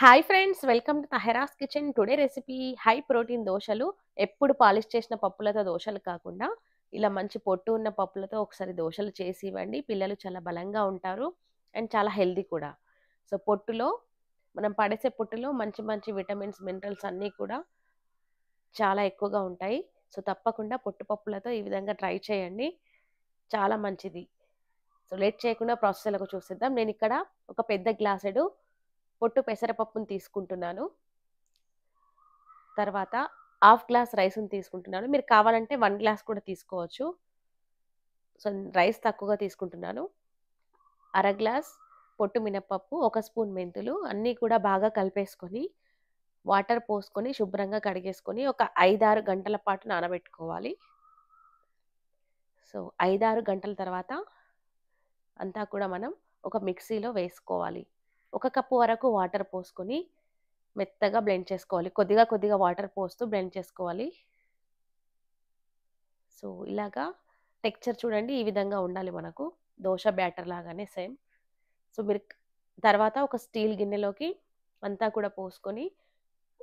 hi friends welcome to Tahera's kitchen today recipe high protein దోశలు ఎప్పుడు polish చేసిన పప్పులతో దోశలు కాకుండా ఇలా మంచి పొట్టు ఉన్న పప్పులతో ఒకసారి దోశలు చేసి ఇవ్వండి పిల్లలు చాలా బలంగా ఉంటారు అండ్ చాలా హెల్దీ కూడా సో పొట్టులో మనం పడేసే పొట్టులో మంచి మంచి విటమిన్స్ మినరల్స్ అన్నీ కూడా చాలా ఎక్కువగా ఉంటాయి సో తప్పకుండా పొట్టు పప్పులతో ఈ విధంగా ట్రై చేయండి చాలా మంచిది సో లేట్ చేయకుండా ప్రాసెస్లకు చూసిద్దాం నేను ఇక్కడ ఒక పెద్ద గ్లాసెడు పొట్టు పెసరపప్పును తీసుకుంటున్నాను తర్వాత హాఫ్ గ్లాస్ రైస్ని తీసుకుంటున్నాను మీరు కావాలంటే వన్ గ్లాస్ కూడా తీసుకోవచ్చు సో రైస్ తక్కువగా తీసుకుంటున్నాను అర గ్లాస్ పొట్టు మినప్పప్పు ఒక స్పూన్ మెంతులు అన్నీ కూడా బాగా కలిపేసుకొని వాటర్ పోసుకొని శుభ్రంగా కడిగేసుకొని ఒక ఐదారు గంటల పాటు నానబెట్టుకోవాలి సో ఐదారు గంటల తర్వాత అంతా కూడా మనం ఒక మిక్సీలో వేసుకోవాలి ఒక కప్పు వరకు వాటర్ పోసుకొని మెత్తగా బ్లెండ్ చేసుకోవాలి కొద్దిగా కొద్దిగా వాటర్ పోస్తూ బ్లెండ్ చేసుకోవాలి సో ఇలాగా టెక్చర్ చూడండి ఈ విధంగా ఉండాలి మనకు దోశ బ్యాటర్ లాగానే సేమ్ సో మీరు తర్వాత ఒక స్టీల్ గిన్నెలోకి అంతా కూడా పోసుకొని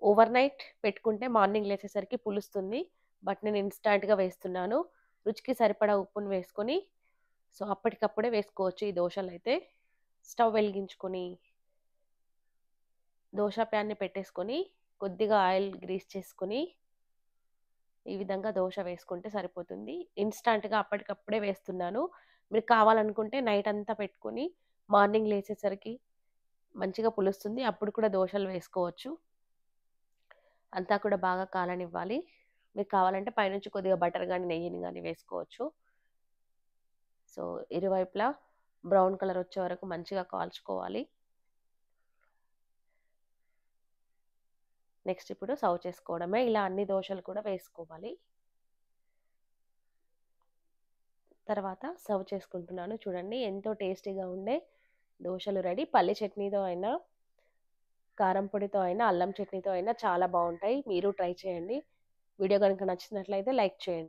ఓవర్ నైట్ పెట్టుకుంటే మార్నింగ్ లేచేసరికి పులుస్తుంది బట్ నేను ఇన్స్టాంట్గా వేస్తున్నాను రుచికి సరిపడా ఉప్పును వేసుకొని సో అప్పటికప్పుడే వేసుకోవచ్చు ఈ దోశలు అయితే స్టవ్ వెలిగించుకొని దోశ ప్యాన్ని పెట్టేసుకొని కొద్దిగా ఆయిల్ గ్రీస్ చేసుకొని ఈ విధంగా దోశ వేసుకుంటే సరిపోతుంది ఇన్స్టాంట్గా అప్పటికప్పుడే వేస్తున్నాను మీరు కావాలనుకుంటే నైట్ అంతా పెట్టుకొని మార్నింగ్ లేచేసరికి మంచిగా పులుస్తుంది అప్పుడు కూడా దోశలు వేసుకోవచ్చు అంతా కూడా బాగా కాలనివ్వాలి మీకు కావాలంటే పైనుంచి కొద్దిగా బటర్ కానీ నెయ్యిని కానీ వేసుకోవచ్చు సో ఇరువైపులా బ్రౌన్ కలర్ వచ్చే వరకు మంచిగా కాల్చుకోవాలి నెక్స్ట్ ఇప్పుడు సర్వ్ చేసుకోవడమే ఇలా అన్ని దోశలు కూడా వేసుకోవాలి తర్వాత సర్వ్ చేసుకుంటున్నాను చూడండి ఎంతో టేస్టీగా ఉండే దోశలు రెడీ పల్లె చట్నీతో అయినా కారం పొడితో అయినా అల్లం చట్నీతో అయినా చాలా బాగుంటాయి మీరు ట్రై చేయండి వీడియో కనుక నచ్చినట్లయితే లైక్ చేయండి